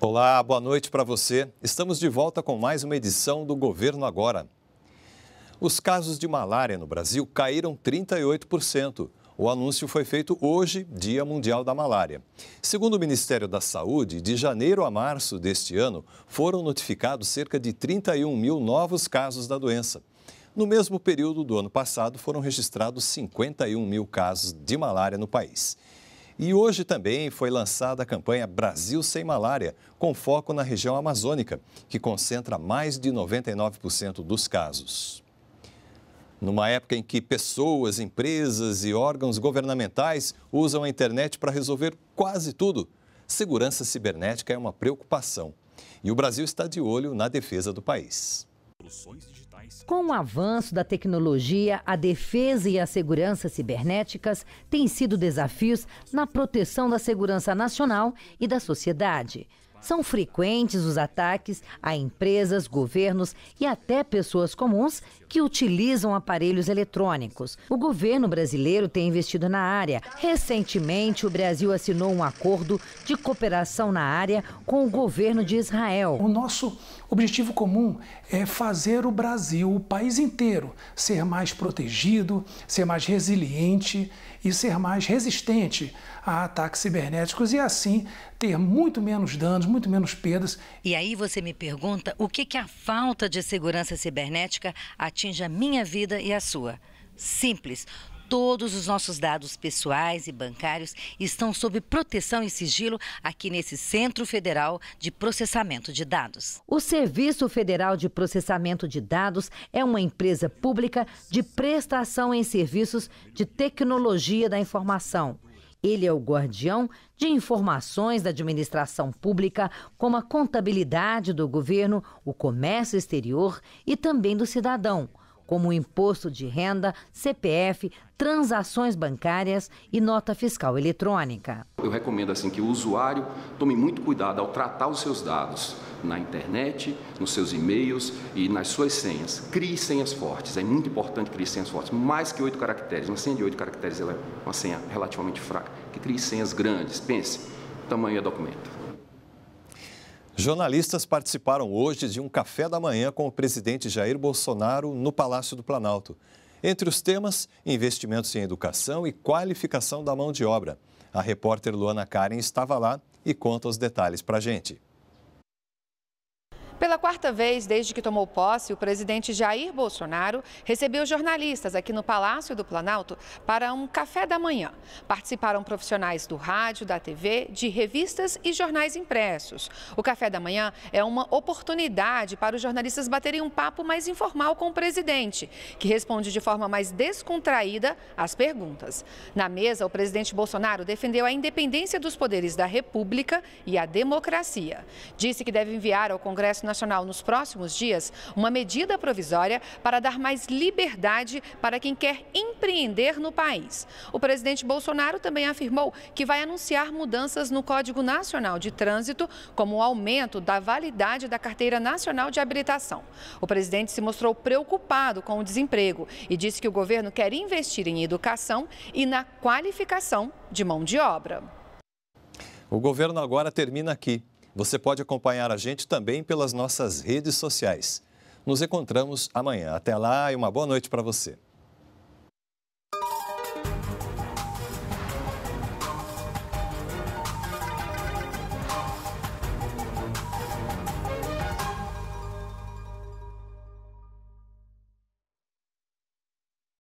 Olá, boa noite para você. Estamos de volta com mais uma edição do Governo Agora. Os casos de malária no Brasil caíram 38%. O anúncio foi feito hoje, Dia Mundial da Malária. Segundo o Ministério da Saúde, de janeiro a março deste ano, foram notificados cerca de 31 mil novos casos da doença. No mesmo período do ano passado, foram registrados 51 mil casos de malária no país. E hoje também foi lançada a campanha Brasil Sem Malária, com foco na região amazônica, que concentra mais de 99% dos casos. Numa época em que pessoas, empresas e órgãos governamentais usam a internet para resolver quase tudo, segurança cibernética é uma preocupação. E o Brasil está de olho na defesa do país. Com o avanço da tecnologia, a defesa e a segurança cibernéticas têm sido desafios na proteção da segurança nacional e da sociedade. São frequentes os ataques a empresas, governos e até pessoas comuns que utilizam aparelhos eletrônicos. O governo brasileiro tem investido na área. Recentemente, o Brasil assinou um acordo de cooperação na área com o governo de Israel. O nosso objetivo comum é fazer o Brasil, o país inteiro, ser mais protegido, ser mais resiliente e ser mais resistente a ataques cibernéticos e assim ter muito menos danos, muito menos perdas. E aí você me pergunta o que, que a falta de segurança cibernética atinge a minha vida e a sua. Simples Todos os nossos dados pessoais e bancários estão sob proteção e sigilo aqui nesse Centro Federal de Processamento de Dados. O Serviço Federal de Processamento de Dados é uma empresa pública de prestação em serviços de tecnologia da informação. Ele é o guardião de informações da administração pública, como a contabilidade do governo, o comércio exterior e também do cidadão como o imposto de renda, CPF, transações bancárias e nota fiscal eletrônica. Eu recomendo assim que o usuário tome muito cuidado ao tratar os seus dados na internet, nos seus e-mails e nas suas senhas. Crie senhas fortes, é muito importante criar senhas fortes, mais que oito caracteres. Uma senha de oito caracteres é uma senha relativamente fraca. Que crie senhas grandes, pense, tamanho é documento. Jornalistas participaram hoje de um café da manhã com o presidente Jair Bolsonaro no Palácio do Planalto. Entre os temas, investimentos em educação e qualificação da mão de obra. A repórter Luana Karen estava lá e conta os detalhes para a gente. Pela quarta vez desde que tomou posse, o presidente Jair Bolsonaro recebeu jornalistas aqui no Palácio do Planalto para um café da manhã. Participaram profissionais do rádio, da TV, de revistas e jornais impressos. O café da manhã é uma oportunidade para os jornalistas baterem um papo mais informal com o presidente, que responde de forma mais descontraída às perguntas. Na mesa, o presidente Bolsonaro defendeu a independência dos poderes da República e a democracia. Disse que deve enviar ao Congresso Nacional nos próximos dias uma medida provisória para dar mais liberdade para quem quer empreender no país. O presidente Bolsonaro também afirmou que vai anunciar mudanças no Código Nacional de Trânsito, como o aumento da validade da Carteira Nacional de Habilitação. O presidente se mostrou preocupado com o desemprego e disse que o governo quer investir em educação e na qualificação de mão de obra. O governo agora termina aqui você pode acompanhar a gente também pelas nossas redes sociais. Nos encontramos amanhã. Até lá e uma boa noite para você.